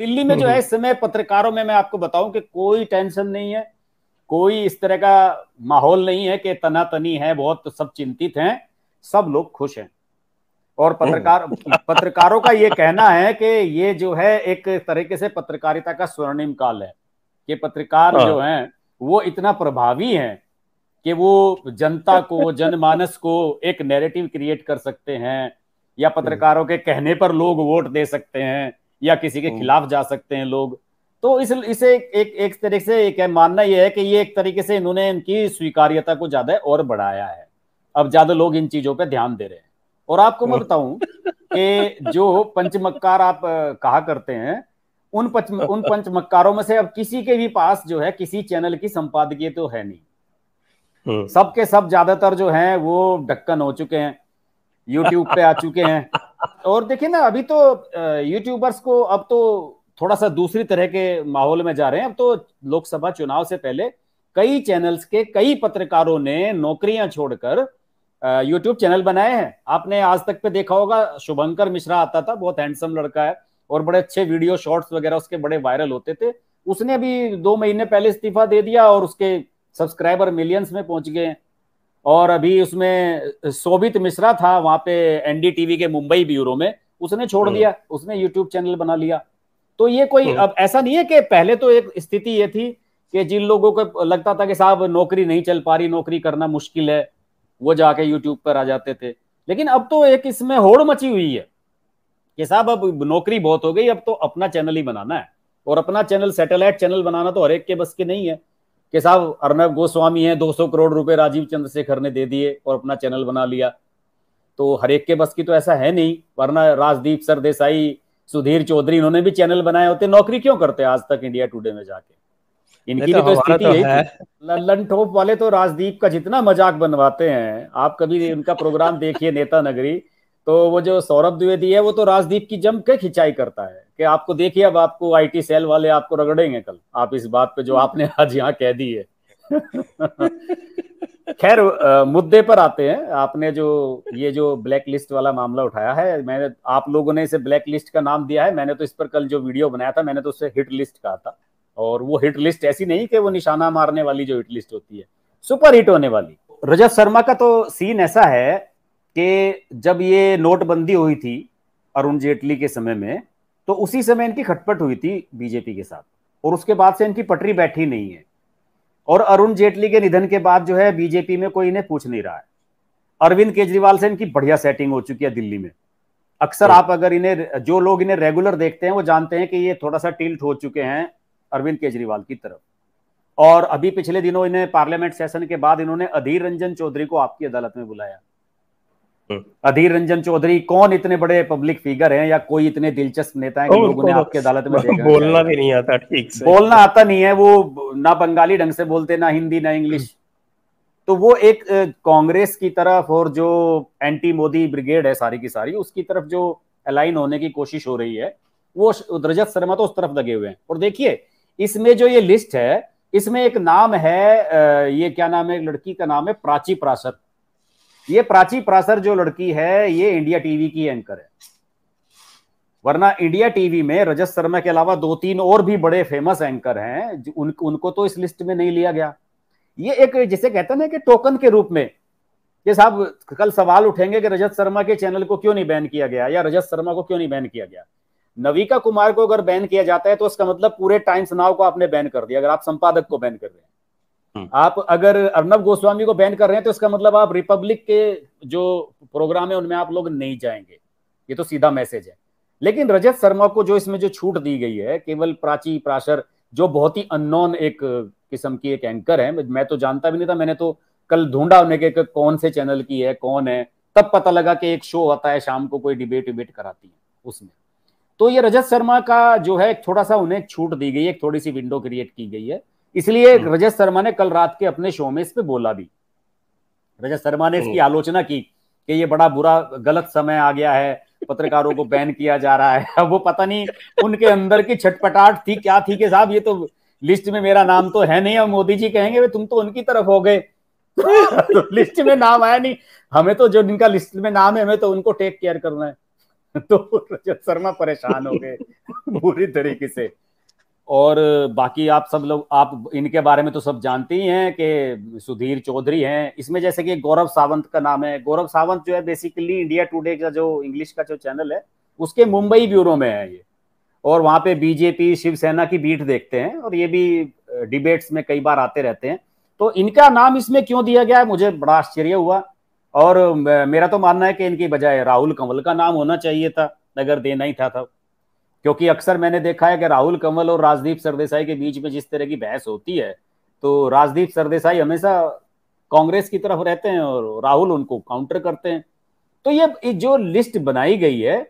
दिल्ली में जो है इस समय पत्रकारों में मैं आपको बताऊं कि कोई टेंशन नहीं है कोई इस तरह का माहौल नहीं है कि तना तनी है बहुत तो सब चिंतित हैं सब लोग खुश हैं और पत्रकार हम्म। पत्रकारों का ये कहना है कि ये जो है एक तरीके से पत्रकारिता का स्वर्णिम काल है कि पत्रकार हाँ। जो हैं वो इतना प्रभावी हैं कि वो जनता को जनमानस को एक नैरेटिव क्रिएट कर सकते हैं या पत्रकारों के कहने पर लोग वोट दे सकते हैं या किसी के हम्म। खिलाफ जा सकते हैं लोग तो इस इसे एक एक तरीके से एक मानना यह है कि ये एक तरीके से इन्होंने इनकी स्वीकार्यता को ज्यादा और बढ़ाया है अब ज्यादा लोग इन चीजों पर ध्यान दे रहे हैं और आपको मैं हम्म। बताऊं कि जो पंचमक्कार आप कहा करते हैं उन पंच उन पंचमक्कारों में से अब किसी के भी पास जो है किसी चैनल की संपादकीय तो है नहीं सबके हम्म। सब, सब ज्यादातर जो हैं वो ढक्कन हो चुके हैं यूट्यूब पे आ चुके हैं और देखिए ना अभी तो यूट्यूबर्स को अब तो थोड़ा सा दूसरी तरह के माहौल में जा रहे हैं अब तो लोकसभा चुनाव से पहले कई चैनल्स के कई पत्रकारों ने नौकरियां छोड़कर यूट्यूब चैनल बनाए हैं आपने आज तक पे देखा होगा शुभंकर मिश्रा आता था बहुत हैंडसम लड़का है और बड़े अच्छे वीडियो शॉर्ट्स वगैरह उसके बड़े वायरल होते थे उसने अभी दो महीने पहले इस्तीफा दे दिया और उसके सब्सक्राइबर मिलियंस में पहुंच गए हैं और अभी उसमें शोभित मिश्रा था वहां पे एनडीटीवी के मुंबई ब्यूरो में उसने छोड़ हम्म। दिया उसने यूट्यूब चैनल बना लिया तो ये कोई हम्म। अब ऐसा नहीं है कि पहले तो एक स्थिति ये थी कि जिन लोगों को लगता था कि साहब नौकरी नहीं चल पा रही नौकरी करना मुश्किल है वो जाके यूट्यूब पर आ जाते थे लेकिन अब तो एक इसमें होड़ मची हुई है कि साहब अब नौकरी बहुत हो गई अब तो अपना चैनल ही बनाना है और अपना चैनल सैटेलाइट चैनल बनाना तो हर एक के बस के नहीं है कि साहब अर्नब गोस्वामी हैं 200 करोड़ रुपए राजीव चंद्रशेखर ने दे दिए और अपना चैनल बना लिया तो हर एक के बस की तो ऐसा है नहीं वरना राजदीप सरदेसाई सुधीर चौधरी इन्होंने भी चैनल बनाए होते नौकरी क्यों करते आज तक इंडिया टुडे में जाके इनकी तो, तो स्थिति तो यही ठोप वाले तो राजदीप का जितना मजाक बनवाते हैं आप कभी उनका प्रोग्राम देखिए नेता नगरी तो वो जो सौरभ द्विवेदी है वो तो राजदीप की जम के खिंचाई करता है कि आपको देखिए अब आपको आईटी सेल वाले आपको रगड़ेंगे कल आप इस बात पे जो आपने आज यहाँ कह दी है खैर मुद्दे पर आते हैं आपने जो ये जो ब्लैक लिस्ट वाला मामला उठाया है मैंने आप लोगों ने इसे ब्लैक लिस्ट का नाम दिया है मैंने तो इस पर कल जो वीडियो बनाया था मैंने तो उसे हिट लिस्ट कहा था और वो हिट लिस्ट ऐसी नहीं कि वो निशाना मारने वाली जो हिट लिस्ट होती है सुपर हिट होने वाली रजत शर्मा का तो सीन ऐसा है कि जब ये नोटबंदी हुई थी अरुण जेटली के समय में तो उसी समय इनकी खटपट हुई थी बीजेपी के साथ और उसके बाद से इनकी पटरी बैठी नहीं है और अरुण जेटली के निधन के बाद जो है बीजेपी में कोई इन्हें पूछ नहीं रहा है अरविंद केजरीवाल से इनकी बढ़िया सेटिंग हो चुकी है दिल्ली में अक्सर तो- आप अगर इन्हें जो लोग इन्हें रेगुलर देखते हैं वो जानते हैं कि ये थोड़ा सा टिल्ट हो चुके हैं अरविंद केजरीवाल की तरफ और अभी पिछले दिनों इन्हें पार्लियामेंट सेशन के बाद इन्होंने अधीर रंजन चौधरी को आपकी अदालत में बुलाया अधीर रंजन चौधरी कौन इतने बड़े पब्लिक फिगर हैं या कोई इतने दिलचस्प नेता है कि लोगों ने आपके अदालत में देखा बोलना भी नहीं आता ठीक से बोलना आता नहीं है वो ना बंगाली ढंग से बोलते ना हिंदी ना इंग्लिश तो वो एक कांग्रेस की तरफ और जो एंटी मोदी ब्रिगेड है सारी की सारी उसकी तरफ जो अलाइन होने की कोशिश हो रही है वो रजत शर्मा तो उस तरफ लगे हुए हैं और देखिए इसमें जो ये लिस्ट है इसमें एक नाम है ये क्या नाम है लड़की का नाम है प्राची प्रासत ये प्राची प्रासर जो लड़की है ये इंडिया टीवी की एंकर है वरना इंडिया टीवी में रजत शर्मा के अलावा दो तीन और भी बड़े फेमस एंकर हैं उन, उनको तो इस लिस्ट में नहीं लिया गया ये एक जिसे कहते ना कि टोकन के रूप में ये साहब कल सवाल उठेंगे कि रजत शर्मा के चैनल को क्यों नहीं बैन किया गया या रजत शर्मा को क्यों नहीं बैन किया गया नविका कुमार को अगर बैन किया जाता है तो उसका मतलब पूरे टाइम्स नाव को आपने बैन कर दिया अगर आप संपादक को बैन कर रहे हैं हम्म। आप अगर अर्नब गोस्वामी को बैन कर रहे हैं तो इसका मतलब आप रिपब्लिक के जो प्रोग्राम है उनमें आप लोग नहीं जाएंगे ये तो सीधा मैसेज है लेकिन रजत शर्मा को जो इसमें जो छूट दी गई है केवल प्राची प्राशर जो बहुत ही अननोन एक किस्म की एक एंकर है मैं तो जानता भी नहीं था मैंने तो कल ढूंढा उन्हें कि कौन से चैनल की है कौन है तब पता लगा कि एक शो आता है शाम को कोई डिबेट विबेट कराती है उसमें तो ये रजत शर्मा का जो है थोड़ा सा उन्हें छूट दी गई है थोड़ी सी विंडो क्रिएट की गई है इसलिए हम्म। रजत शर्मा ने कल रात के अपने शो में इस पे बोला भी रजत शर्मा ने इसकी हम्म। आलोचना की कि ये बड़ा बुरा गलत समय आ गया है पत्रकारों को बैन किया जा रहा है अब वो पता नहीं उनके अंदर की छटपटाट थी क्या थी कि साहब ये तो लिस्ट में मेरा नाम तो है नहीं और मोदी जी कहेंगे तुम तो उनकी तरफ हो गए तो लिस्ट में नाम आया नहीं हमें तो जो इनका लिस्ट में नाम है हमें तो उनको टेक केयर करना है तो रजत शर्मा परेशान हो गए पूरी तरीके से और बाकी आप सब लोग आप इनके बारे में तो सब जानते ही हैं कि सुधीर चौधरी हैं इसमें जैसे कि गौरव सावंत का नाम है गौरव सावंत जो है बेसिकली इंडिया टुडे का जो इंग्लिश का जो चैनल है उसके मुंबई ब्यूरो में है ये और वहाँ पे बीजेपी शिवसेना की बीट देखते हैं और ये भी डिबेट्स में कई बार आते रहते हैं तो इनका नाम इसमें क्यों दिया गया है मुझे बड़ा आश्चर्य हुआ और मेरा तो मानना है कि इनकी बजाय राहुल कंवल का नाम होना चाहिए था अगर देना ही था, था। क्योंकि अक्सर मैंने देखा है कि राहुल कमल और राजदीप सरदेसाई के बीच में जिस तरह की बहस होती है तो राजदीप सरदेसाई हमेशा कांग्रेस की तरफ रहते हैं और राहुल उनको काउंटर करते हैं तो ये जो लिस्ट बनाई गई है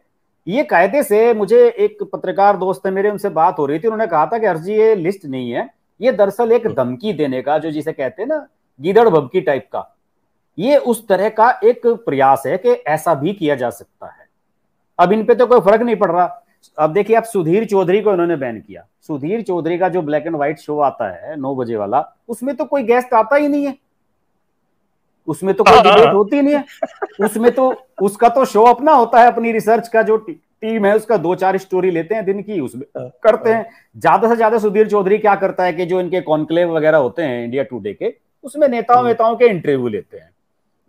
ये कायदे से मुझे एक पत्रकार दोस्त है मेरे उनसे बात हो रही थी उन्होंने कहा था कि अर्जी ये लिस्ट नहीं है ये दरअसल एक धमकी देने का जो जिसे कहते हैं ना गिदड़ भमकी टाइप का ये उस तरह का एक प्रयास है कि ऐसा भी किया जा सकता है अब इन पे तो कोई फर्क नहीं पड़ रहा अब देखिए आप सुधीर चौधरी को इन्होंने बैन किया सुधीर चौधरी का जो ब्लैक एंड व्हाइट शो आता है नौ बजे वाला उसमें तो कोई गेस्ट आता ही नहीं है उसमें तो कोई डिबेट होती नहीं है उसमें तो उसका तो शो अपना होता है अपनी रिसर्च का जो टीम है उसका दो चार स्टोरी लेते हैं दिन की उसमें करते हैं ज्यादा से ज्यादा सुधीर चौधरी क्या करता है कि जो इनके कॉन्क्लेव वगैरह होते हैं इंडिया टूडे के उसमें नेताओं हम्म। नेताओं के इंटरव्यू लेते हैं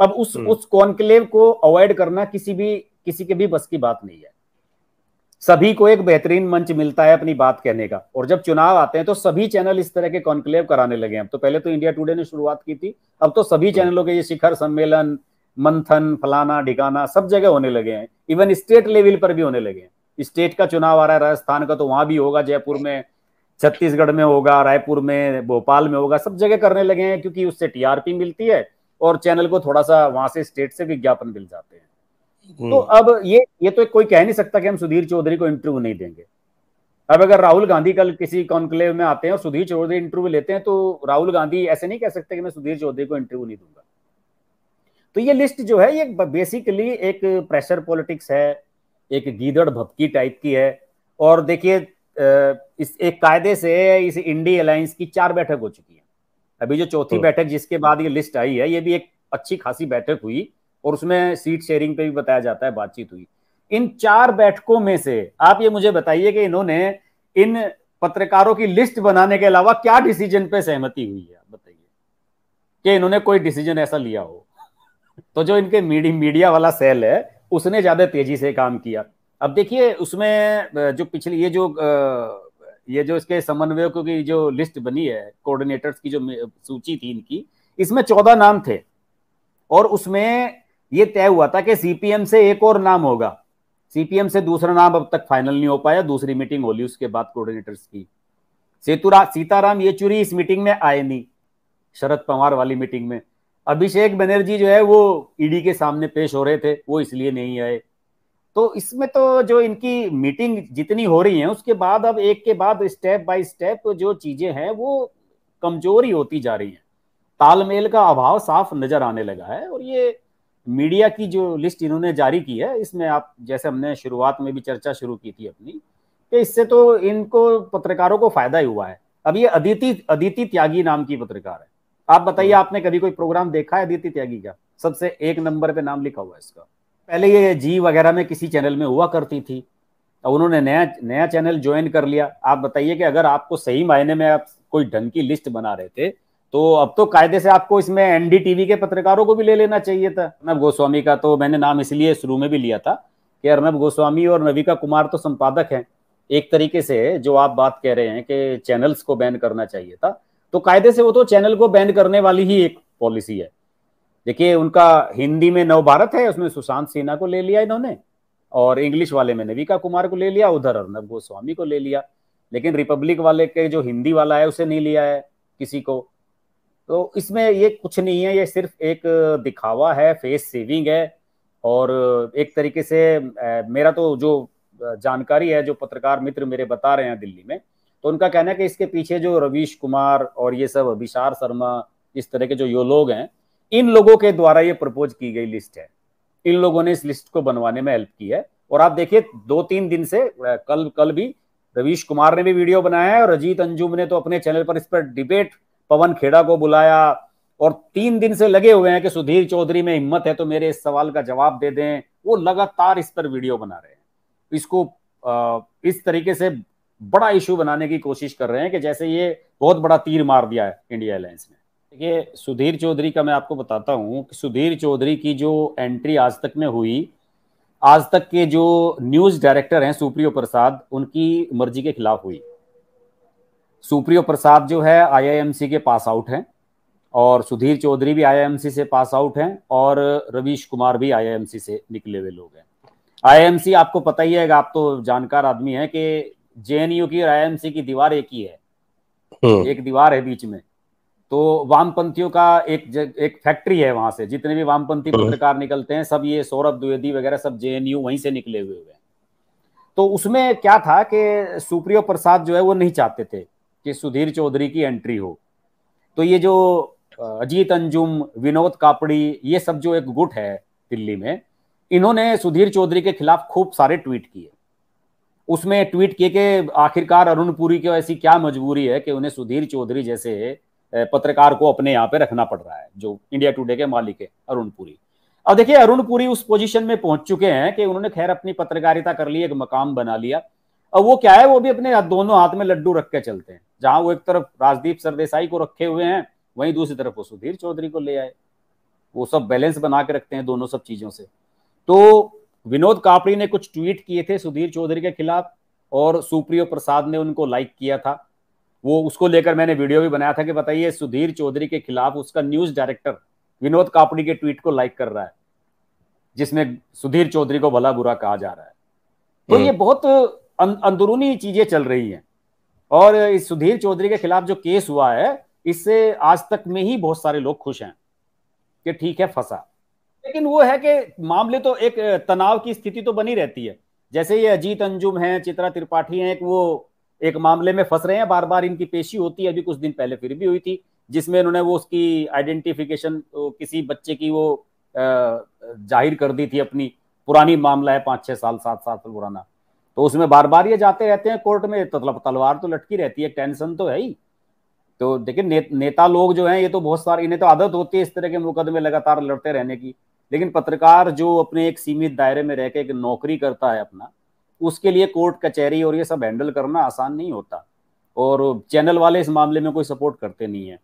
अब उस हम्म। उस कॉन्क्लेव को अवॉइड करना किसी भी किसी के भी बस की बात नहीं है सभी को एक बेहतरीन मंच मिलता है अपनी बात कहने का और जब चुनाव आते हैं तो सभी चैनल इस तरह के कॉन्क्लेव कराने लगे हैं तो पहले तो इंडिया टुडे ने शुरुआत की थी अब तो सभी चैनलों के ये शिखर सम्मेलन मंथन फलाना ढिकाना सब जगह होने लगे हैं इवन स्टेट लेवल पर भी होने लगे हैं स्टेट का चुनाव आ रहा है राजस्थान का तो वहां भी होगा जयपुर में छत्तीसगढ़ में होगा रायपुर में भोपाल में होगा सब जगह करने लगे हैं क्योंकि उससे टीआरपी मिलती है और चैनल को थोड़ा सा वहां से स्टेट से विज्ञापन मिल जाते हैं तो हम्म। अब ये ये तो कोई कह नहीं सकता कि हम सुधीर चौधरी को इंटरव्यू नहीं देंगे अब अगर राहुल गांधी कल किसी कॉन्क्लेव में आते हैं और सुधीर चौधरी इंटरव्यू लेते हैं तो राहुल गांधी ऐसे नहीं कह सकते कि मैं सुधीर चौधरी को इंटरव्यू नहीं दूंगा तो ये लिस्ट जो है ये बेसिकली एक प्रेशर पॉलिटिक्स है एक गीदड़ भपकी टाइप की है और देखिए इस एक कायदे से इस इंडी अलायंस की चार बैठक हो चुकी है अभी जो चौथी तो बैठक जिसके बाद ये लिस्ट आई है ये भी एक अच्छी खासी बैठक हुई और उसमें सीट शेयरिंग पे भी बताया जाता है बातचीत हुई इन चार बैठकों में से आप ये मुझे बताइए कि इन्होंने इन पत्रकारों की लिस्ट बनाने के अलावा क्या डिसीजन पे सहमति हुई है बताइए कि इन्होंने कोई डिसीजन ऐसा लिया हो तो जो इनके मीडिया वाला सेल है उसने ज्यादा तेजी से काम किया अब देखिए उसमें जो पिछली ये जो ये जो इसके समन्वयकों की जो लिस्ट बनी है कोऑर्डिनेटर्स की जो सूची थी इनकी इसमें चौदह नाम थे और उसमें ये तय हुआ था कि सीपीएम से एक और नाम होगा सीपीएम से दूसरा नाम अब तक फाइनल नहीं हो पाया दूसरी मीटिंग होली उसके बाद कोऑर्डिनेटर्स की सेतुरा सीताराम येचुरी इस मीटिंग में आए नहीं शरद पवार वाली मीटिंग में अभिषेक बनर्जी जो है वो ईडी e के सामने पेश हो रहे थे वो इसलिए नहीं आए तो इसमें तो जो इनकी मीटिंग जितनी हो रही है उसके बाद अब एक के बाद स्टेप बाय स्टेप जो चीजें हैं वो कमजोरी होती जा रही है तालमेल का अभाव साफ नजर आने लगा है और ये मीडिया की जो लिस्ट इन्होंने जारी की है इसमें आप जैसे हमने शुरुआत में भी चर्चा शुरू की थी अपनी कि इससे तो इनको पत्रकारों को फायदा ही हुआ है अब ये अदिति अदिति त्यागी नाम की पत्रकार है आप बताइए हम्म। आपने कभी कोई प्रोग्राम देखा है अदिति त्यागी का सबसे एक नंबर पे नाम लिखा हुआ है इसका पहले ये जी वगैरह में किसी चैनल में हुआ करती थी और उन्होंने नया नया चैनल ज्वाइन कर लिया आप बताइए कि अगर आपको सही मायने में आप कोई ढंग की लिस्ट बना रहे थे तो अब तो कायदे से आपको इसमें एनडीटीवी के पत्रकारों को भी ले लेना चाहिए था अर्नब गोस्वामी का तो मैंने नाम इसलिए शुरू में भी लिया था कि अर्नब गोस्वामी और नविका कुमार तो संपादक हैं एक तरीके से जो आप बात कह रहे हैं कि चैनल्स को बैन करना चाहिए था तो कायदे से वो तो चैनल को बैन करने वाली ही एक पॉलिसी है देखिए उनका हिंदी में नव भारत है उसमें सुशांत सिन्हा को ले लिया इन्होंने और इंग्लिश वाले में नविका कुमार को ले लिया उधर अर्नब गोस्वामी को ले लिया लेकिन रिपब्लिक वाले के जो हिंदी वाला है उसे नहीं लिया है किसी को तो इसमें ये कुछ नहीं है ये सिर्फ एक दिखावा है फेस सेविंग है और एक तरीके से मेरा तो जो जानकारी है जो पत्रकार मित्र मेरे बता रहे हैं दिल्ली में तो उनका कहना है कि इसके पीछे जो रवीश कुमार और ये सब अभिशार शर्मा इस तरह के जो यो लोग हैं इन लोगों के द्वारा ये प्रपोज की गई लिस्ट है इन लोगों ने इस लिस्ट को बनवाने में हेल्प की है और आप देखिए दो तीन दिन से कल कल भी रवीश कुमार ने भी वीडियो बनाया है और अजीत अंजुम ने तो अपने चैनल पर इस पर डिबेट पवन खेड़ा को बुलाया और तीन दिन से लगे हुए हैं कि सुधीर चौधरी में हिम्मत है तो मेरे इस सवाल का जवाब दे दें वो लगातार इस पर वीडियो बना रहे हैं इसको इस तरीके से बड़ा इशू बनाने की कोशिश कर रहे हैं कि जैसे ये बहुत बड़ा तीर मार दिया है इंडिया एयरलाइंस ने देखिए सुधीर चौधरी का मैं आपको बताता हूं कि सुधीर चौधरी की जो एंट्री आज तक में हुई आज तक के जो न्यूज डायरेक्टर हैं सुप्रियो प्रसाद उनकी मर्जी के खिलाफ हुई सुप्रियो प्रसाद जो है आईआईएमसी के पास आउट हैं और सुधीर चौधरी भी आईआईएमसी से पास आउट हैं और रवीश कुमार भी आईआईएमसी से निकले हुए लोग हैं आईआईएमसी आपको पता ही है आप तो जानकार आदमी है कि जेएनयू की और आईआईएमसी की दीवार एक ही है हम्म। एक दीवार है बीच में तो वामपंथियों का एक एक फैक्ट्री है वहां से जितने भी वामपंथी हम्म। पत्रकार निकलते हैं सब ये सौरभ द्विवेदी वगैरह सब जेएनयू वहीं से निकले हुए हैं तो उसमें क्या था कि सुप्रियो प्रसाद जो है वो नहीं चाहते थे कि सुधीर चौधरी की एंट्री हो तो ये जो अजीत अंजुम विनोद कापड़ी ये सब जो एक गुट है दिल्ली में इन्होंने सुधीर चौधरी के खिलाफ खूब सारे ट्वीट किए उसमें ट्वीट किए कि आखिरकार अरुण पुरी की ऐसी क्या मजबूरी है कि उन्हें सुधीर चौधरी जैसे पत्रकार को अपने यहाँ पे रखना पड़ रहा है जो इंडिया टुडे के मालिक है अरुण पुरी अब देखिए अरुण पुरी उस पोजीशन में पहुंच चुके हैं कि उन्होंने खैर अपनी पत्रकारिता कर ली एक मकाम बना लिया अब वो क्या है वो भी अपने दोनों हाथ में लड्डू रख के चलते हैं जहां वो एक तरफ राजदीप सरदेसाई को रखे हुए हैं वहीं दूसरी तरफ वो सुधीर चौधरी को ले आए वो सब बैलेंस बना के रखते हैं दोनों सब चीजों से तो विनोद कापड़ी ने कुछ ट्वीट किए थे सुधीर चौधरी के खिलाफ और सुप्रियो प्रसाद ने उनको लाइक किया था वो उसको लेकर मैंने वीडियो भी बनाया था कि बताइए सुधीर चौधरी के खिलाफ उसका न्यूज डायरेक्टर विनोद कापड़ी के ट्वीट को लाइक कर रहा है जिसमें सुधीर चौधरी को भला बुरा कहा जा रहा है तो हम्म। ये बहुत अं, अंदरूनी चीजें चल रही हैं और इस सुधीर चौधरी के खिलाफ जो केस हुआ है इससे आज तक में ही बहुत सारे लोग खुश हैं कि ठीक है फंसा लेकिन वो है कि मामले तो एक तनाव की स्थिति तो बनी रहती है जैसे ये अजीत अंजुम है चित्रा त्रिपाठी हैं एक वो एक मामले में फंस रहे हैं बार बार इनकी पेशी होती है अभी कुछ दिन पहले फिर भी हुई थी जिसमें उन्होंने वो उसकी आइडेंटिफिकेशन किसी बच्चे की वो जाहिर कर दी थी अपनी पुरानी मामला है पांच छह साल सात साल पुराना तो उसमें बार बार ये जाते रहते हैं कोर्ट में तो मतलब तलवार तो लटकी रहती है टेंशन तो है ही तो देखिए ने, नेता लोग जो हैं ये तो बहुत सारे इन्हें तो आदत होती है इस तरह के मुकदमे लगातार लड़ते रहने की लेकिन पत्रकार जो अपने एक सीमित दायरे में रह के एक नौकरी करता है अपना उसके लिए कोर्ट कचहरी और ये सब हैंडल करना आसान नहीं होता और चैनल वाले इस मामले में कोई सपोर्ट करते नहीं है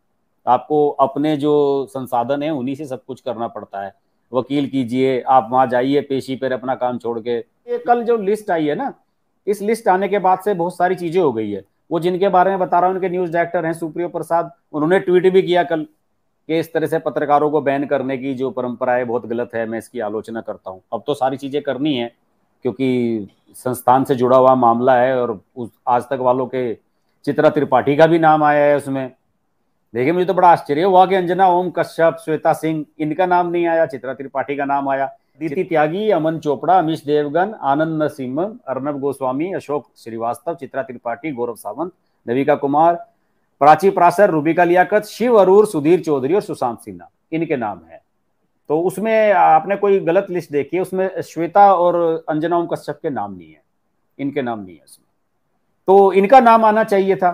आपको अपने जो संसाधन है उन्हीं से सब कुछ करना पड़ता है वकील कीजिए आप वहां जाइए पेशी पर अपना काम छोड़ के ये कल जो लिस्ट आई है ना इस लिस्ट आने के बाद से बहुत सारी चीजें हो गई है वो जिनके बारे में बता रहा हूँ उनके न्यूज डायरेक्टर हैं सुप्रियो प्रसाद उन्होंने ट्वीट भी किया कल कि इस तरह से पत्रकारों को बैन करने की जो परंपरा है बहुत गलत है मैं इसकी आलोचना करता हूँ अब तो सारी चीजें करनी है क्योंकि संस्थान से जुड़ा हुआ मामला है और उस आज तक वालों के चित्रा त्रिपाठी का भी नाम आया है उसमें देखिए मुझे तो बड़ा आश्चर्य हुआ कि अंजना ओम कश्यप श्वेता सिंह इनका नाम नहीं आया चित्रा त्रिपाठी का नाम आया दीति त्यागी अमन चोपड़ा अमीश देवगन आनंद नरसिम्ह अर्नब गोस्वामी अशोक श्रीवास्तव चित्रा त्रिपाठी गौरव सावंत नविका कुमार प्राची प्रासर रूबिका लियाकत शिव अरूर सुधीर चौधरी और सुशांत सिन्हा इनके नाम है तो उसमें आपने कोई गलत लिस्ट देखी है उसमें श्वेता और अंजना ओम कश्यप के नाम नहीं है इनके नाम नहीं है उसमें तो इनका नाम आना चाहिए था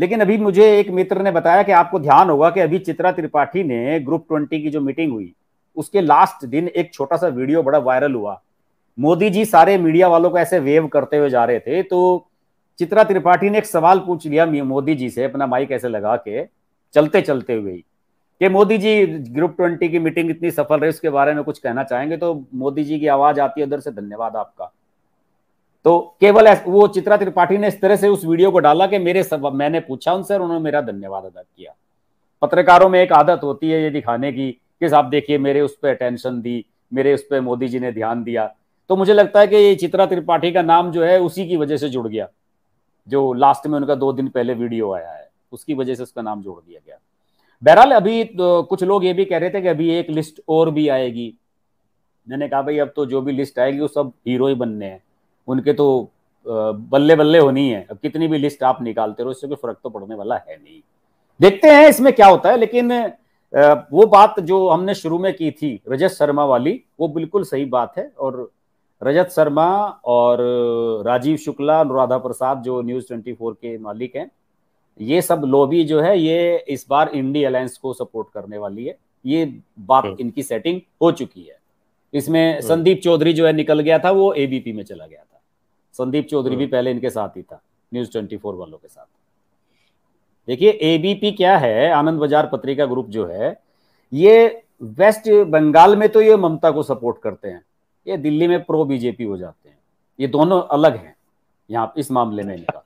लेकिन अभी मुझे एक मित्र ने बताया कि आपको ध्यान होगा कि अभी चित्रा त्रिपाठी ने ग्रुप ट्वेंटी की जो मीटिंग हुई उसके लास्ट दिन एक छोटा सा वीडियो बड़ा वायरल हुआ मोदी जी सारे मीडिया वालों को ऐसे वेव करते हुए जा रहे थे तो चित्रा त्रिपाठी ने एक सवाल पूछ लिया मोदी जी से अपना माइक ऐसे लगा के चलते चलते हुए कि मोदी जी ग्रुप ट्वेंटी की मीटिंग इतनी सफल रही उसके बारे में कुछ कहना चाहेंगे तो मोदी जी की आवाज आती है उधर से धन्यवाद आपका तो केवल वो चित्रा त्रिपाठी ने इस तरह से उस वीडियो को डाला कि मेरे सब मैंने पूछा उनसे और उन्होंने मेरा धन्यवाद अदा किया पत्रकारों में एक आदत होती है ये दिखाने की कि साहब देखिए मेरे उस पर अटेंशन दी मेरे उस पर मोदी जी ने ध्यान दिया तो मुझे लगता है कि ये चित्रा त्रिपाठी का नाम जो है उसी की वजह से जुड़ गया जो लास्ट में उनका दो दिन पहले वीडियो आया है उसकी वजह से उसका नाम जोड़ दिया गया बहरहाल अभी तो कुछ लोग ये भी कह रहे थे कि अभी एक लिस्ट और भी आएगी मैंने कहा भाई अब तो जो भी लिस्ट आएगी वो सब हीरो ही बनने हैं उनके तो बल्ले बल्ले होनी है अब कितनी भी लिस्ट आप निकालते रहो इससे कोई फर्क तो पड़ने वाला है नहीं देखते हैं इसमें क्या होता है लेकिन वो बात जो हमने शुरू में की थी रजत शर्मा वाली वो बिल्कुल सही बात है और रजत शर्मा और राजीव शुक्ला अनुराधा प्रसाद जो न्यूज 24 के मालिक हैं ये सब लोबी जो है ये इस बार इंडी अलायंस को सपोर्ट करने वाली है ये बात हम्म। इनकी सेटिंग हो चुकी है इसमें हम्म। संदीप चौधरी जो है निकल गया था वो एबीपी में चला गया था संदीप चौधरी हम्म। भी पहले इनके साथ ही था न्यूज ट्वेंटी फोर वालों के साथ देखिए एबीपी क्या है आनंद बाजार पत्रिका ग्रुप जो है ये वेस्ट बंगाल में तो ये ममता को सपोर्ट करते हैं ये दिल्ली में प्रो बीजेपी हो जाते हैं ये दोनों अलग हैं यहाँ इस मामले में इनका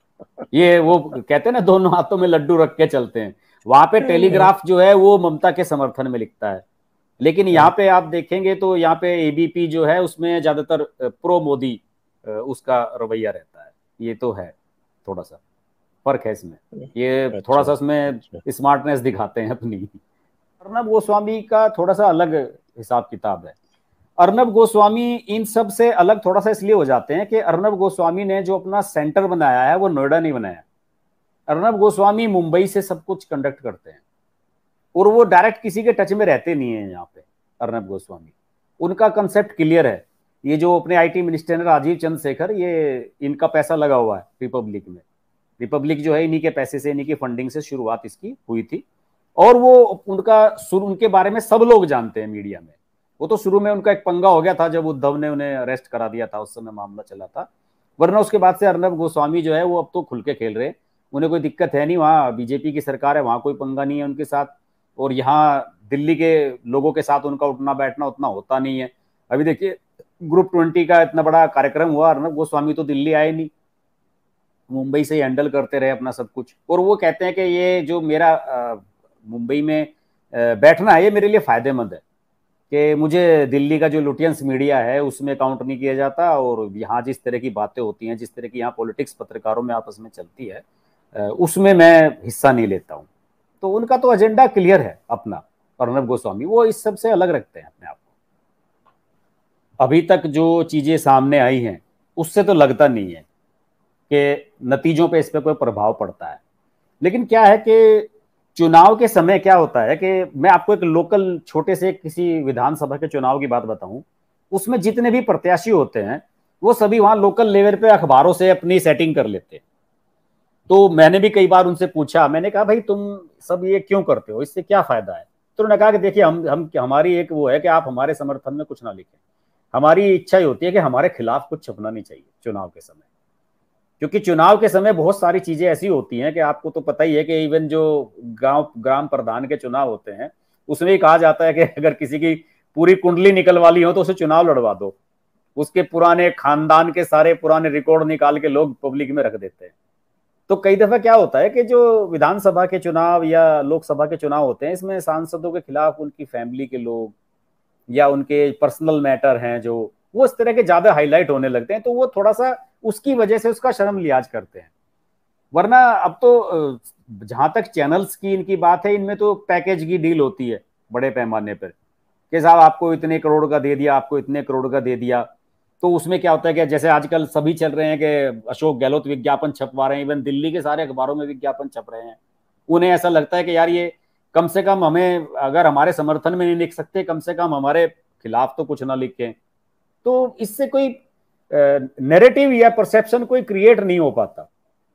ये वो कहते हैं ना दोनों हाथों में लड्डू रख के चलते हैं वहां पे टेलीग्राफ जो है वो ममता के समर्थन में लिखता है लेकिन अच्छा। यहाँ पे आप देखेंगे तो यहाँ पे एबीपी जो है उसमें ज्यादातर प्रो मोदी उसका रवैया रहता है ये तो है थोड़ा सा फर्क है इसमें ये अच्छा, थोड़ा सा उसमें अच्छा। स्मार्टनेस दिखाते हैं अपनी अर्नब गोस्वामी का थोड़ा सा अलग हिसाब किताब है अर्नब गोस्वामी इन सब से अलग थोड़ा सा इसलिए हो जाते हैं कि अर्नब गोस्वामी ने जो अपना सेंटर बनाया है वो नोएडा नहीं बनाया अर्नब गोस्वामी मुंबई से सब कुछ कंडक्ट करते हैं और वो डायरेक्ट किसी के टच में रहते नहीं है यहाँ पे अर्नब गोस्वामी उनका कंसेप्ट क्लियर है ये जो अपने आईटी मिनिस्टर राजीव चंद्रशेखर ये इनका पैसा लगा हुआ है रिपब्लिक में रिपब्लिक जो है इन्हीं के पैसे से इन्हीं की फंडिंग से शुरुआत इसकी हुई थी और वो उनका उनके बारे में सब लोग जानते हैं मीडिया में वो तो शुरू में उनका एक पंगा हो गया था जब उद्धव ने उन्हें अरेस्ट करा दिया था उस समय मामला चला था वरना उसके बाद से अर्नब गोस्वामी जो है वो अब तो खुल के खेल रहे हैं उन्हें कोई दिक्कत है नहीं वहाँ बीजेपी की सरकार है वहाँ कोई पंगा नहीं है उनके साथ और यहाँ दिल्ली के लोगों के साथ उनका उठना बैठना उतना होता नहीं है अभी देखिए ग्रुप ट्वेंटी का इतना बड़ा कार्यक्रम हुआ अर्नब गोस्वामी तो दिल्ली आए नहीं मुंबई से हैंडल करते रहे अपना सब कुछ और वो कहते हैं कि ये जो मेरा मुंबई में बैठना है ये मेरे लिए फ़ायदेमंद है कि मुझे दिल्ली का जो लुटियंस मीडिया है उसमें काउंट नहीं किया जाता और यहाँ जिस तरह की बातें होती हैं जिस तरह की यहाँ पॉलिटिक्स पत्रकारों में आपस में चलती है उसमें मैं हिस्सा नहीं लेता हूँ तो उनका तो एजेंडा क्लियर है अपना प्रणब गोस्वामी वो इस सब से अलग रखते हैं अपने आप को अभी तक जो चीज़ें सामने आई हैं उससे तो लगता नहीं है के नतीजों पे इस पर कोई प्रभाव पड़ता है लेकिन क्या है कि चुनाव के समय क्या होता है कि मैं आपको एक लोकल छोटे से किसी विधानसभा के चुनाव की बात बताऊं उसमें जितने भी प्रत्याशी होते हैं वो सभी वहां लोकल लेवल पे अखबारों से अपनी सेटिंग कर लेते हैं तो मैंने भी कई बार उनसे पूछा मैंने कहा भाई तुम सब ये क्यों करते हो इससे क्या फायदा है तो उन्होंने कहा कि देखिए हम हम हमारी एक वो है कि आप हमारे समर्थन में कुछ ना लिखें हमारी इच्छा ही होती है कि हमारे खिलाफ कुछ छपना नहीं चाहिए चुनाव के समय क्योंकि चुनाव के समय बहुत सारी चीजें ऐसी होती हैं कि आपको तो पता ही है कि इवन जो गांव ग्राम प्रधान के चुनाव होते हैं उसमें ही कहा जाता है कि अगर किसी की पूरी कुंडली निकल वाली हो तो उसे चुनाव लड़वा दो उसके पुराने खानदान के सारे पुराने रिकॉर्ड निकाल के लोग पब्लिक में रख देते हैं तो कई दफा क्या होता है कि जो विधानसभा के चुनाव या लोकसभा के चुनाव होते हैं इसमें सांसदों के खिलाफ उनकी फैमिली के लोग या उनके पर्सनल मैटर हैं जो वो इस तरह के ज्यादा हाईलाइट होने लगते हैं तो वो थोड़ा सा उसकी वजह से उसका शर्म लिहाज करते हैं वरना अब तो जहां तक चैनल्स की इनकी बात है इनमें तो पैकेज की डील होती है बड़े पैमाने पर कि साहब आपको इतने करोड़ का दे दिया आपको इतने करोड़ का दे दिया तो उसमें क्या होता है कि जैसे आजकल सभी चल रहे हैं कि अशोक गहलोत विज्ञापन छपवा रहे हैं इवन दिल्ली के सारे अखबारों में विज्ञापन छप रहे हैं उन्हें ऐसा लगता है कि यार ये कम से कम हमें अगर हमारे समर्थन में नहीं लिख सकते कम से कम हमारे खिलाफ तो कुछ ना लिखें तो इससे कोई नैरेटिव या परसेप्शन कोई क्रिएट नहीं हो पाता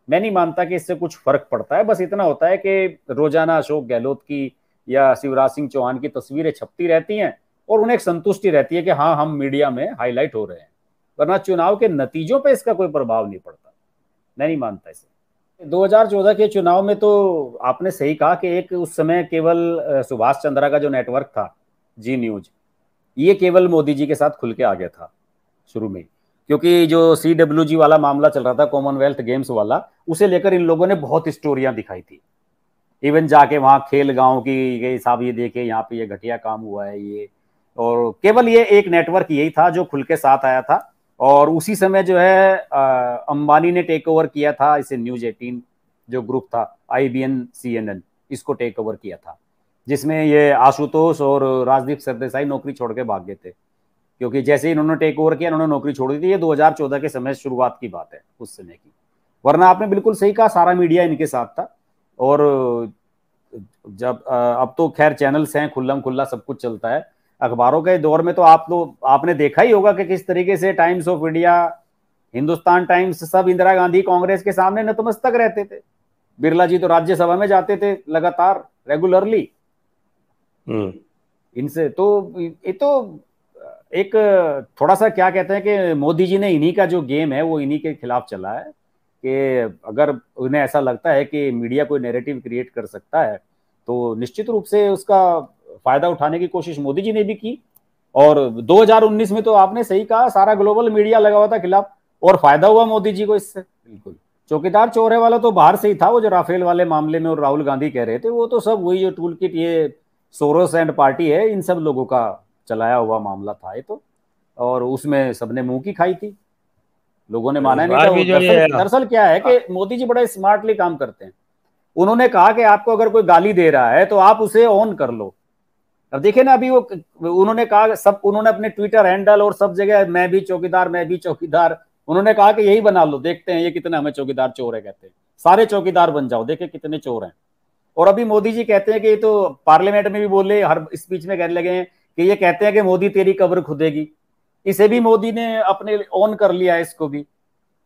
मैं नहीं मानता कि इससे कुछ फर्क पड़ता है बस इतना होता है कि रोजाना अशोक गहलोत की या शिवराज सिंह चौहान की तस्वीरें छपती रहती हैं और उन्हें एक संतुष्टि रहती है कि हाँ हम मीडिया में हाईलाइट हो रहे हैं वरना चुनाव के नतीजों पर इसका कोई प्रभाव नहीं पड़ता मैं नहीं मानता इसे 2014 के चुनाव में तो आपने सही कहा कि एक उस समय केवल सुभाष चंद्रा का जो नेटवर्क था जी न्यूज़ ये केवल मोदी जी के साथ खुल के आ गया था शुरू में क्योंकि जो सी डब्ल्यू जी वाला मामला चल रहा था कॉमनवेल्थ गेम्स वाला उसे लेकर इन लोगों ने बहुत स्टोरियां दिखाई थी इवन जाके वहाँ खेल गांव की हिसाब ये देखे यहाँ पे ये घटिया काम हुआ है ये और केवल ये एक नेटवर्क यही था जो खुल के साथ आया था और उसी समय जो है अंबानी ने टेक ओवर किया था इसे न्यूज एटीन जो ग्रुप था I B N C N N इसको टेक ओवर किया था जिसमें ये आशुतोष और राजदीप सरदेसाई नौकरी छोड़ के भाग गए थे क्योंकि जैसे ही इन्होंने टेक ओवर किया इन्होंने नौकरी छोड़ दी थी ये 2014 के समय शुरुआत की बात है उस समय की वरना आपने बिल्कुल सही कहा सारा मीडिया इनके साथ था और जब अब तो खैर चैनल्स हैं खुल्लम खुल्ला सब कुछ चलता है अखबारों के दौर में तो आप तो आपने देखा ही होगा कि किस तरीके से Times of India Hindustan Times सब इंदिरा गांधी कांग्रेस के सामने नतमस्तक रहते थे बिरला जी तो राज्यसभा में जाते थे लगातार रेगुलरली हम्म। इनसे तो ये तो एक थोड़ा सा क्या कहते हैं कि मोदी जी ने इन्हीं का जो गेम है वो इन्हीं के खिलाफ चला है कि अगर उन्हें ऐसा लगता है कि मीडिया कोई नैरेटिव क्रिएट कर सकता है तो निश्चित रूप से उसका फायदा उठाने की कोशिश मोदी जी ने भी की और 2019 में तो आपने सही कहा सारा ग्लोबल मीडिया लगा हुआ था खिलाफ और फायदा हुआ मोदी जी को इससे बिल्कुल चौकीदार चोरे वाला तो बाहर से ही था वो जो राफेल वाले मामले में और राहुल गांधी कह रहे थे वो तो सब वही जो टूल किट ये सोरोस एंड पार्टी है इन सब लोगों का चलाया हुआ मामला था ये तो और उसमें सबने मुंह की खाई थी लोगों ने माना नहीं था दरअसल क्या है कि हाँ। मोदी जी बड़ा स्मार्टली काम करते हैं उन्होंने कहा कि आपको अगर कोई गाली दे रहा है तो आप उसे ऑन कर लो अब देखिए ना अभी वो उन्होंने कहा सब उन्होंने अपने ट्विटर हैंडल और सब जगह मैं भी चौकीदार मैं भी चौकीदार उन्होंने कहा कि यही बना लो देखते हैं ये कितने हमें चौकीदार चोर है कहते हैं सारे चौकीदार बन जाओ देखे कितने चोर हैं और अभी मोदी जी कहते हैं कि ये तो पार्लियामेंट में भी बोले हर स्पीच में कहने लगे हैं कि ये कहते हैं कि मोदी तेरी कब्र खुदेगी इसे भी मोदी ने अपने ऑन कर लिया है इसको भी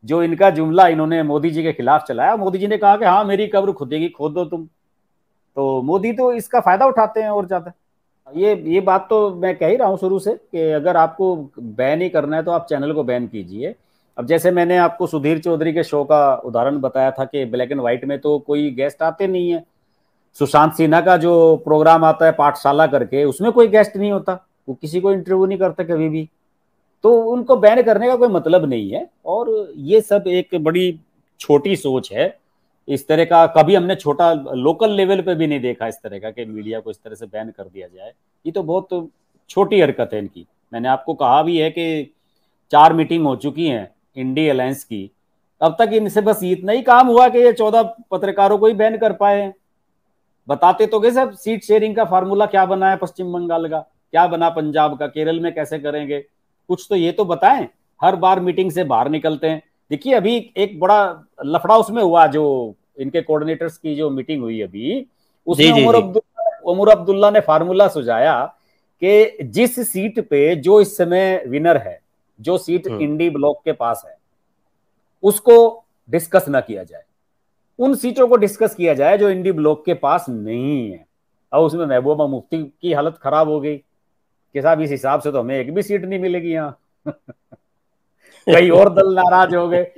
जो इनका जुमला इन्होंने मोदी जी के खिलाफ चलाया मोदी जी ने कहा कि हाँ मेरी कब्र खुदेगी खोद दो तुम तो मोदी तो इसका फायदा उठाते हैं और ज्यादा ये ये बात तो मैं कह ही रहा हूँ शुरू से कि अगर आपको बैन ही करना है तो आप चैनल को बैन कीजिए अब जैसे मैंने आपको सुधीर चौधरी के शो का उदाहरण बताया था कि ब्लैक एंड व्हाइट में तो कोई गेस्ट आते नहीं है सुशांत सिन्हा का जो प्रोग्राम आता है पाठशाला करके उसमें कोई गेस्ट नहीं होता वो किसी को इंटरव्यू नहीं करते कभी भी तो उनको बैन करने का कोई मतलब नहीं है और ये सब एक बड़ी छोटी सोच है इस तरह का कभी हमने छोटा लोकल लेवल पे भी नहीं देखा इस तरह का कि मीडिया को इस तरह से बैन कर दिया जाए ये तो बहुत छोटी हरकत है इनकी मैंने आपको कहा भी है कि चार मीटिंग हो चुकी हैं इंडी अलायंस की अब तक इनसे बस इतना ही काम हुआ कि ये चौदह पत्रकारों को ही बैन कर पाए हैं बताते तो गए सब सीट शेयरिंग का फार्मूला क्या बना है पश्चिम बंगाल का क्या बना पंजाब का केरल में कैसे करेंगे कुछ तो ये तो बताएं हर बार मीटिंग से बाहर निकलते हैं देखिए अभी एक बड़ा लफड़ा उसमें हुआ जो इनके कोऑर्डिनेटर्स की जो मीटिंग हुई अभी उसमें उमर अब्दुल्ला उमर अब्दुल्ला ने फार्मूला सुझाया कि जिस सीट पे जो इस समय विनर है जो सीट इंडी ब्लॉक के पास है उसको डिस्कस ना किया जाए उन सीटों को डिस्कस किया जाए जो इंडी ब्लॉक के पास नहीं है और उसमें महबूबा मुफ्ती की हालत खराब हो गई कि साहब इस हिसाब से तो हमें एक भी सीट नहीं मिलेगी यहाँ कई और दल नाराज हो गए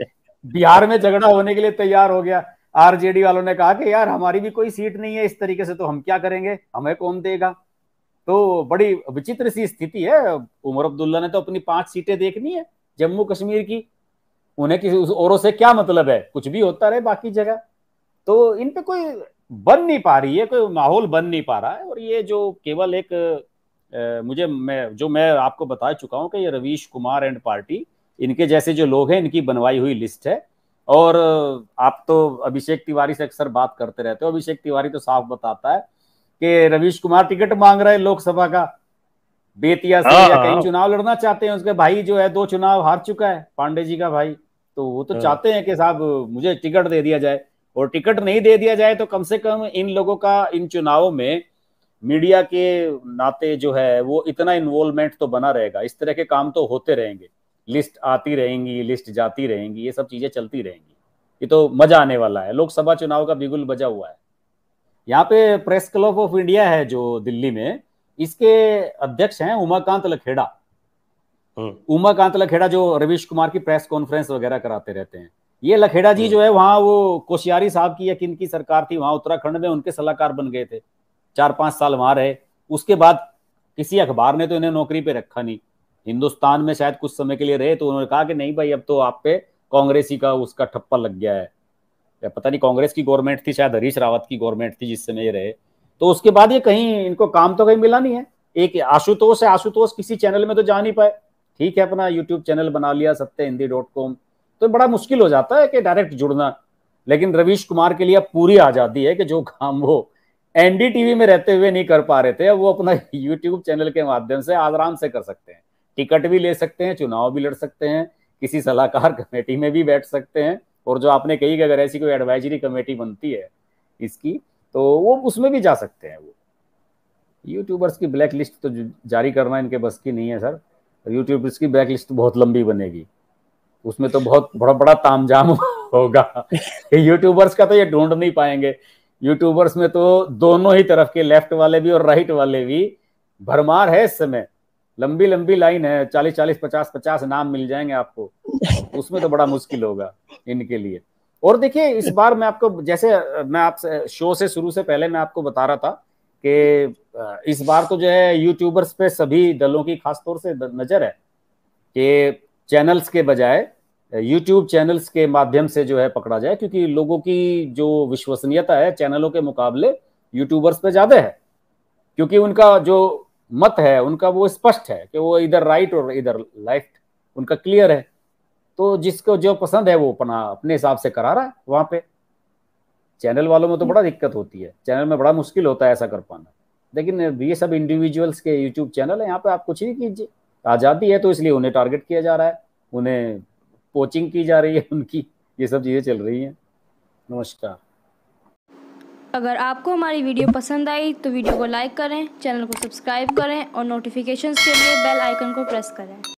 बिहार में झगड़ा होने के लिए तैयार हो गया आरजेडी वालों ने कहा कि यार हमारी भी कोई सीट नहीं है इस तरीके से तो हम क्या करेंगे हमें कौन देगा तो बड़ी विचित्र सी स्थिति है उमर अब्दुल्ला ने तो अपनी पांच सीटें देखनी है जम्मू कश्मीर की उन्हें किसी औरों से क्या मतलब है कुछ भी होता रहे बाकी जगह तो इन पे कोई बन नहीं पा रही है कोई माहौल बन नहीं पा रहा है और ये जो केवल एक ए, मुझे मैं जो मैं आपको बता चुका हूँ कि ये रवीश कुमार एंड पार्टी इनके जैसे जो लोग हैं इनकी बनवाई हुई लिस्ट है और आप तो अभिषेक तिवारी से अक्सर बात करते रहते हो अभिषेक तिवारी तो साफ बताता है कि रवीश कुमार टिकट मांग रहे हैं लोकसभा का बेतिया से हाँ, या हाँ, कहीं हाँ। चुनाव लड़ना चाहते हैं उसके भाई जो है दो चुनाव हार चुका है पांडे जी का भाई तो वो तो चाहते हैं कि साहब मुझे टिकट दे दिया जाए और टिकट नहीं दे दिया जाए तो कम से कम इन लोगों का इन चुनावों में मीडिया के नाते जो है वो इतना इन्वॉल्वमेंट तो बना रहेगा इस तरह के काम तो होते रहेंगे लिस्ट आती रहेंगी लिस्ट जाती रहेंगी ये सब चीजें चलती रहेंगी ये तो मजा आने वाला है लोकसभा चुनाव का बिगुल बजा हुआ है यहाँ पे प्रेस क्लब ऑफ इंडिया है जो दिल्ली में इसके अध्यक्ष हैं उमाकांत लखेड़ा हम्म। उमाकांत लखेड़ा जो रवीश कुमार की प्रेस कॉन्फ्रेंस वगैरह कराते रहते हैं ये लखेड़ा जी हम्म। जो है वहाँ वो कोशियारी साहब की या किन की सरकार थी वहाँ उत्तराखंड में उनके सलाहकार बन गए थे चार पांच साल वहां रहे उसके बाद किसी अखबार ने तो इन्हें नौकरी पे रखा नहीं हिंदुस्तान में शायद कुछ समय के लिए रहे तो उन्होंने कहा कि नहीं भाई अब तो आप पे कांग्रेस ही का उसका ठप्पा लग गया है या पता नहीं कांग्रेस की गवर्नमेंट थी शायद हरीश रावत की गवर्नमेंट थी जिस समय ये रहे तो उसके बाद ये कहीं इनको काम तो कहीं मिला नहीं है एक आशुतोष है आशुतोष किसी चैनल में तो जा नहीं पाए ठीक है अपना यूट्यूब चैनल बना लिया सत्य हिंदी डॉट कॉम तो बड़ा मुश्किल हो जाता है कि डायरेक्ट जुड़ना लेकिन रवीश कुमार के लिए पूरी आजादी है कि जो काम वो एनडीटीवी में रहते हुए नहीं कर पा रहे थे वो अपना यूट्यूब चैनल के माध्यम से आराम से कर सकते हैं टिकट भी ले सकते हैं चुनाव भी लड़ सकते हैं किसी सलाहकार कमेटी में भी बैठ सकते हैं और जो आपने कही कि अगर ऐसी कोई एडवाइजरी कमेटी बनती है इसकी तो वो उसमें भी जा सकते हैं वो यूट्यूबर्स की ब्लैक लिस्ट तो जारी करना इनके बस की नहीं है सर यूट्यूबर्स की ब्लैक लिस्ट बहुत लंबी बनेगी उसमें तो बहुत बड़ा बड़ा तामझाम होगा कि यूट्यूबर्स का तो ये ढूंढ नहीं पाएंगे यूट्यूबर्स में तो दोनों ही तरफ के लेफ्ट वाले भी और राइट वाले भी भरमार है इस समय लंबी लंबी लाइन है चालीस चालीस पचास पचास नाम मिल जाएंगे आपको उसमें तो बड़ा मुश्किल होगा इनके लिए और देखिए इस बार मैं आपको जैसे मैं आपसे शो से शुरू से पहले मैं आपको बता रहा था कि इस बार तो जो है यूट्यूबर्स पे सभी दलों की खासतौर से नजर है कि चैनल्स के बजाय यूट्यूब चैनल्स के माध्यम से जो है पकड़ा जाए क्योंकि लोगों की जो विश्वसनीयता है चैनलों के मुकाबले यूट्यूबर्स पे ज़्यादा है क्योंकि उनका जो मत है उनका वो स्पष्ट है कि वो इधर राइट और इधर लेफ्ट उनका क्लियर है तो जिसको जो पसंद है वो अपना अपने हिसाब से करा रहा है वहां पे चैनल वालों में तो बड़ा दिक्कत होती है चैनल में बड़ा मुश्किल होता है ऐसा कर पाना लेकिन ये सब इंडिविजुअल्स के यूट्यूब चैनल है यहाँ पे आप कुछ नहीं कीजिए आज़ादी है तो इसलिए उन्हें टारगेट किया जा रहा है उन्हें कोचिंग की जा रही है उनकी ये सब चीज़ें चल रही हैं नमस्कार अगर आपको हमारी वीडियो पसंद आई तो वीडियो को लाइक करें चैनल को सब्सक्राइब करें और नोटिफिकेशन के लिए बेल आइकन को प्रेस करें